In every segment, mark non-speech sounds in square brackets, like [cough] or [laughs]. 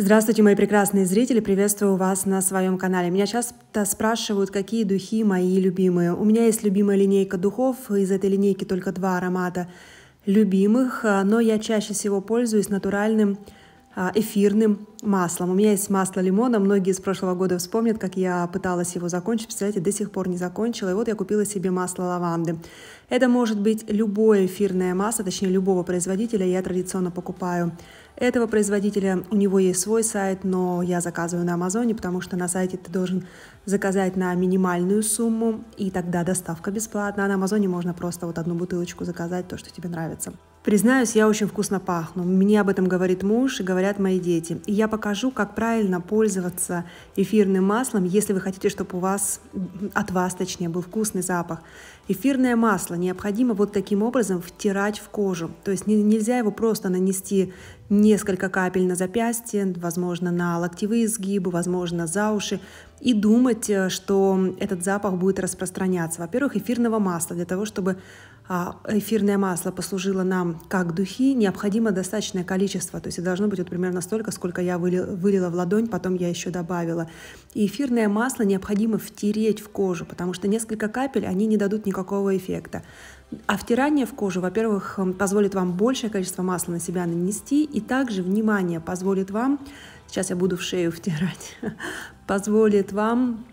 Здравствуйте, мои прекрасные зрители! Приветствую вас на своем канале. Меня часто спрашивают, какие духи мои любимые. У меня есть любимая линейка духов, из этой линейки только два аромата любимых, а, но я чаще всего пользуюсь натуральным а, эфирным маслом. У меня есть масло лимона, многие с прошлого года вспомнят, как я пыталась его закончить, представляете, до сих пор не закончила, и вот я купила себе масло лаванды. Это может быть любое эфирное масло, точнее любого производителя, я традиционно покупаю этого производителя. У него есть свой сайт, но я заказываю на Амазоне, потому что на сайте ты должен заказать на минимальную сумму, и тогда доставка бесплатна. А на Амазоне можно просто вот одну бутылочку заказать, то, что тебе нравится. Признаюсь, я очень вкусно пахну. Мне об этом говорит муж и говорят мои дети. И я покажу, как правильно пользоваться эфирным маслом, если вы хотите, чтобы у вас, от вас точнее, был вкусный запах. Эфирное масло необходимо вот таким образом втирать в кожу. То есть нельзя его просто нанести несколько капель на запястье, возможно, на локтевые сгибы, возможно, за уши, и думать, э, что этот запах будет распространяться. Во-первых, эфирного масла для того, чтобы а, эфирное масло послужило нам как духи, необходимо достаточное количество. То есть должно быть вот примерно столько, сколько я вылила, в ладонь, потом я еще добавила. И эфирное масло необходимо втереть в кожу, потому что несколько капель, они не дадут никакого эффекта. А втирание в кожу, во-первых, эм, позволит вам большее количество масла на себя нанести, и также, внимание, позволит вам, сейчас я буду в шею втирать, [laughs] позволит вам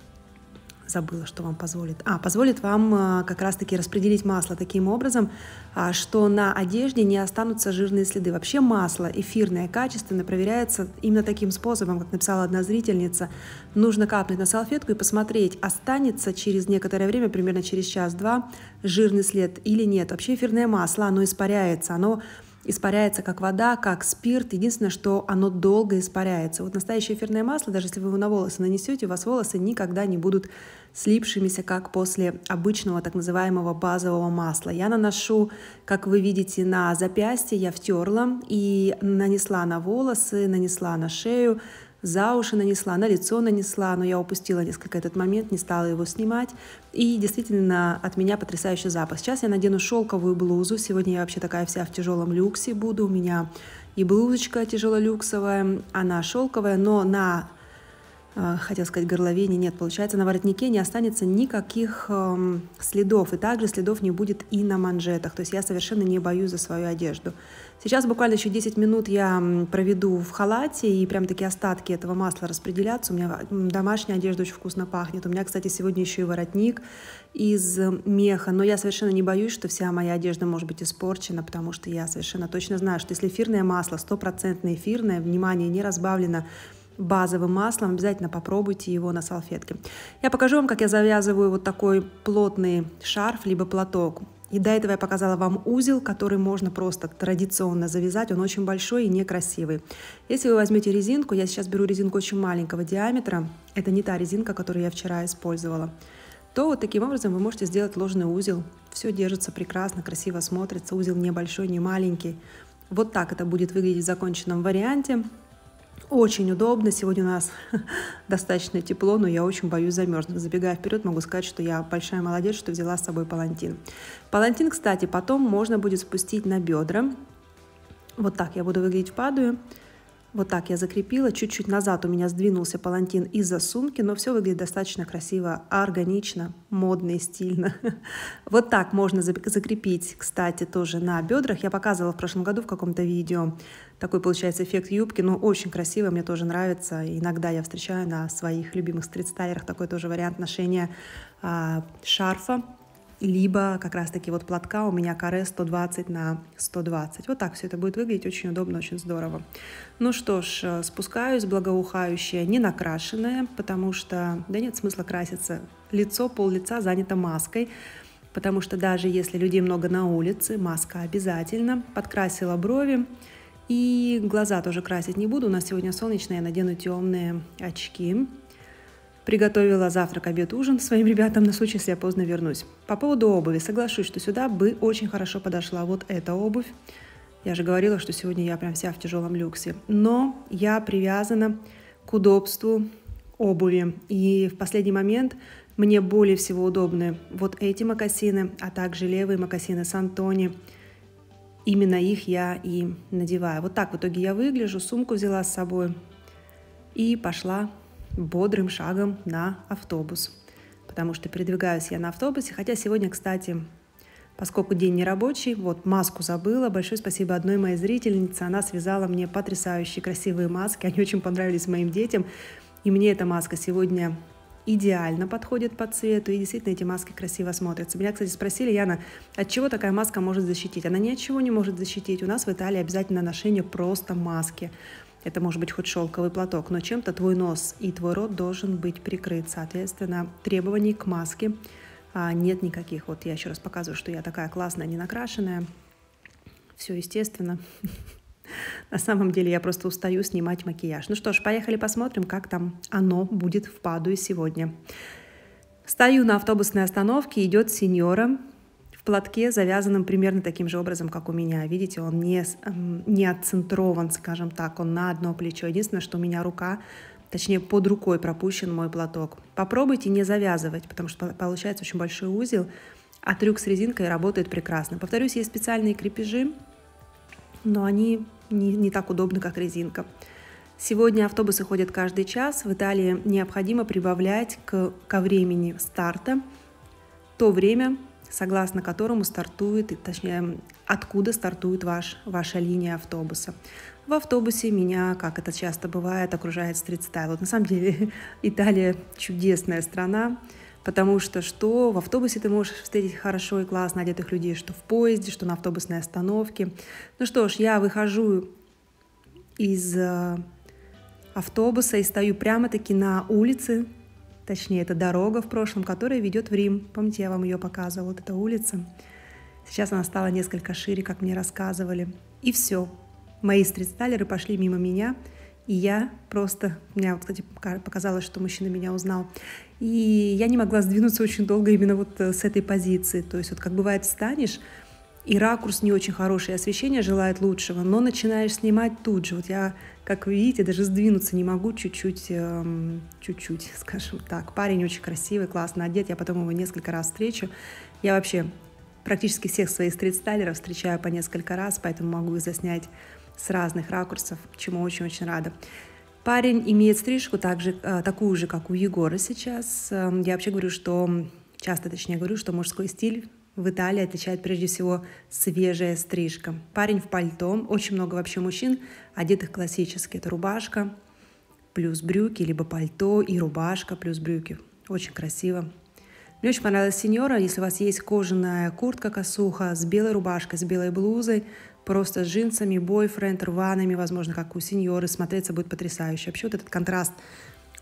забыла, что вам позволит. А, позволит вам э, как раз-таки распределить масло таким образом, а, что на одежде не останутся жирные следы. Вообще масло эфирное, качественное проверяется именно таким способом, как написала одна зрительница. Нужно капнуть на салфетку и посмотреть, останется через некоторое время, примерно через час-два, жирный след или нет. Вообще эфирное масло, оно испаряется, оно испаряется как вода, как спирт. Единственное, что оно долго испаряется. Вот настоящее эфирное масло, даже если вы его на волосы нанесете, у вас волосы никогда не будут слипшимися, как после обычного так называемого базового масла. Я наношу, как вы видите, на запястье, я втерла и нанесла на волосы, нанесла на шею, за уши нанесла, на лицо нанесла, но я упустила несколько этот момент, не стала его снимать. И действительно от меня потрясающий запах. Сейчас я надену шелковую блузу. Сегодня я вообще такая вся в тяжелом люксе буду. У меня и блузочка тяжелолюксовая, она шелковая, но на Э, хотел сказать, горловине, нет, получается, на воротнике не останется никаких э, следов, и также следов не будет и на манжетах, то есть я совершенно не боюсь за свою одежду. Сейчас буквально еще 10 минут я проведу в халате, и прям такие остатки этого масла распределятся, у меня домашняя одежда очень вкусно пахнет, у меня, кстати, сегодня еще и воротник из меха, но я совершенно не боюсь, что вся моя одежда может быть испорчена, потому что я совершенно точно знаю, что если эфирное масло, стопроцентное эфирное, внимание, не разбавлено базовым маслом. Обязательно попробуйте его на салфетке. Я покажу вам, как я завязываю вот такой плотный шарф, либо платок. И до этого я показала вам узел, который можно просто традиционно завязать. Он очень большой и некрасивый. Если вы возьмете резинку, я сейчас беру резинку очень маленького диаметра. Это не та резинка, которую я вчера использовала то вот таким образом вы можете сделать ложный узел. Все держится прекрасно, красиво смотрится, узел небольшой, не маленький. Вот так это будет выглядеть в законченном варианте очень удобно. Сегодня у нас [laughs] достаточно тепло, но я очень боюсь замерзнуть. Забегая вперед, могу сказать, что я большая молодец, что взяла с собой палантин. Палантин, кстати, потом можно будет спустить на бедра. Вот так я буду выглядеть падаю. падуе. Вот так я закрепила. Чуть-чуть назад у меня сдвинулся палантин из-за сумки, но все выглядит достаточно красиво, органично, модно и стильно. [laughs] Вот так можно закрепить, кстати, тоже на бедрах. Я показывала в прошлом году в каком-то видео. Такой получается эффект юбки, но очень красиво, мне тоже нравится. Иногда я встречаю на своих любимых стрит-стайлерах такой тоже вариант ношения а, шарфа либо как раз-таки вот платка у меня каре 120 на 120. Вот так все это будет выглядеть очень удобно, очень здорово. Ну что ж, э, спускаюсь, благоухающая, не накрашенная, потому что, да нет смысла краситься, лицо, пол лица занято маской, потому что даже если людей много на улице, маска обязательно. Подкрасила брови, и глаза тоже красить не буду, у нас сегодня солнечно, я надену темные очки. Приготовила завтрак, обед, ужин своим ребятам на случай, если я поздно вернусь. По поводу обуви. Соглашусь, что сюда бы очень хорошо подошла вот эта обувь. Я же говорила, что сегодня я прям вся в тяжелом люксе. Но я привязана к удобству обуви. И в последний момент мне более всего удобны вот эти мокасины, а также левые мокасины Сантони. Именно их я и надеваю. Вот так в итоге я выгляжу. Сумку взяла с собой и пошла бодрым шагом на автобус, потому что передвигаюсь я на автобусе, хотя сегодня, кстати, поскольку день нерабочий, вот маску забыла, большое спасибо одной моей зрительнице, она связала мне потрясающие красивые маски, они очень понравились моим детям, и мне эта маска сегодня идеально подходит по цвету, и действительно эти маски красиво смотрятся. Меня, кстати, спросили, Яна, от чего такая маска может защитить? Она ни от чего не может защитить. У нас в Италии обязательно ношение просто маски. Это может быть хоть шелковый платок, но чем-то твой нос и твой рот должен быть прикрыт. Соответственно, требований к маске а, нет никаких. Вот я еще раз показываю, что я такая классная, не накрашенная. Все естественно. [laughs] На самом деле я просто устаю снимать макияж. Ну что ж, поехали посмотрим, как там оно будет в и сегодня. Стою на автобусной остановке, идет сеньора, платке, завязанном примерно таким же образом, как у меня. Видите, он не, эм, не отцентрован, скажем так, он на одно плечо. Единственное, что у меня рука, точнее под рукой пропущен мой платок. Попробуйте не завязывать, потому что получается очень большой узел, а трюк с резинкой работает прекрасно. Повторюсь, есть специальные крепежи, но они не, не так удобны, как резинка. Сегодня автобусы ходят каждый час. В Италии необходимо прибавлять к, ко времени старта то время, согласно которому стартует, точнее, откуда стартует ваш, ваша линия автобуса. В автобусе меня, как это часто бывает, окружает стрит-стайл. Вот на самом деле [laughs] Италия чудесная страна, потому что что в автобусе ты можешь встретить хорошо и классно одетых людей, что в поезде, что на автобусной остановке. Ну что ж, я выхожу из э, автобуса и стою прямо-таки на улице Точнее, это дорога в прошлом, которая ведет в Рим. Помните, я вам ее показывала, вот эта улица. Сейчас она стала несколько шире, как мне рассказывали. И все. Мои стрит пошли мимо меня, и я просто... мне, вот, кстати, показалось, что мужчина меня узнал. И я не могла сдвинуться очень долго именно вот э, с этой позиции. То есть вот как бывает встанешь, и ракурс не очень хороший, освещение желает лучшего, но начинаешь снимать тут же. Вот я, как вы видите, даже сдвинуться не могу чуть-чуть, эм, чуть-чуть, [laughs] скажем так. Парень очень красивый, классно одет, я потом его несколько раз встречу. Я вообще практически всех своих стрит-стайлеров встречаю по несколько раз, поэтому могу их заснять с разных ракурсов, чему очень-очень рада. Парень имеет стрижку также, э, такую же, как у Егора сейчас. Эм, я вообще говорю, что часто, точнее говорю, что мужской стиль в Италии отличает прежде всего свежая стрижка. Парень в пальто, очень много вообще мужчин, одетых классически. Это рубашка плюс брюки, либо пальто и рубашка плюс брюки. Очень красиво. Мне очень понравилась сеньора. Если у вас есть кожаная куртка-косуха с белой рубашкой, с белой блузой, просто с джинсами, бойфренд, рваными, возможно, как у сеньоры, смотреться будет потрясающе. Вообще вот этот контраст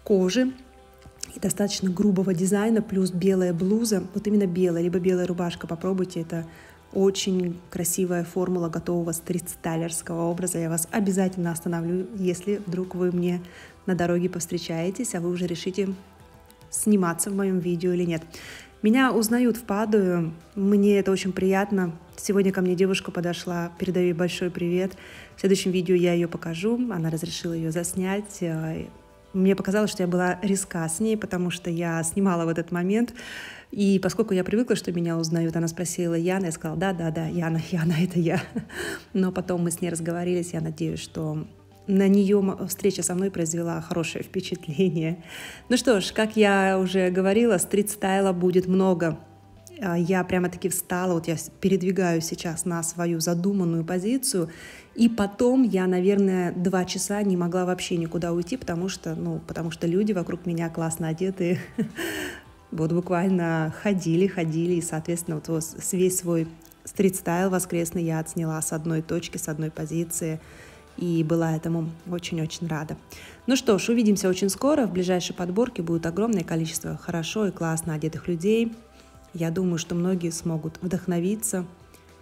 кожи и достаточно грубого дизайна, плюс белая блуза, вот именно белая, либо белая рубашка, попробуйте, это очень красивая формула готового стрит-стайлерского образа. Я вас обязательно остановлю, если вдруг вы мне на дороге повстречаетесь, а вы уже решите сниматься в моем видео или нет. Меня узнают в Падую, мне это очень приятно. Сегодня ко мне девушка подошла, передаю ей большой привет. В следующем видео я ее покажу, она разрешила ее заснять. Э, мне показалось, что я была резка с ней, потому что я снимала в этот момент. И поскольку я привыкла, что меня узнают, она спросила Яна, я сказала, да, да, да, Яна, [laughs] Яна, это я. Но потом мы с ней разговорились, я надеюсь, что на нее встреча со мной произвела хорошее впечатление. Ну что ж, как я уже говорила, стрит-стайла будет много а, я прямо-таки встала, вот я передвигаю сейчас на свою задуманную позицию, и потом я, наверное, два часа не могла вообще никуда уйти, потому что, ну, потому что люди вокруг меня классно одеты, [laughs] вот буквально ходили, ходили, и, соответственно, вот, весь свой стрит-стайл воскресный я отсняла с одной точки, с одной позиции, и была этому очень-очень рада. Ну что ж, увидимся очень скоро. В ближайшей подборке будет огромное количество хорошо и классно одетых людей, я думаю, что многие смогут вдохновиться,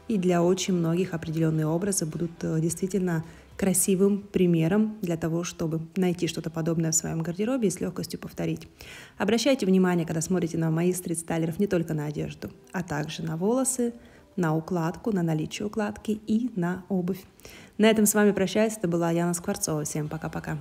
и для очень многих определенные образы будут э, действительно красивым примером для того, чтобы найти что-то подобное в своем гардеробе и с легкостью повторить. Обращайте внимание, когда смотрите на мои стрит-стайлеров, не только на одежду, а также на волосы, на укладку, на наличие укладки и на обувь. На этом с вами прощаюсь. Это была Яна Скворцова. Всем пока-пока.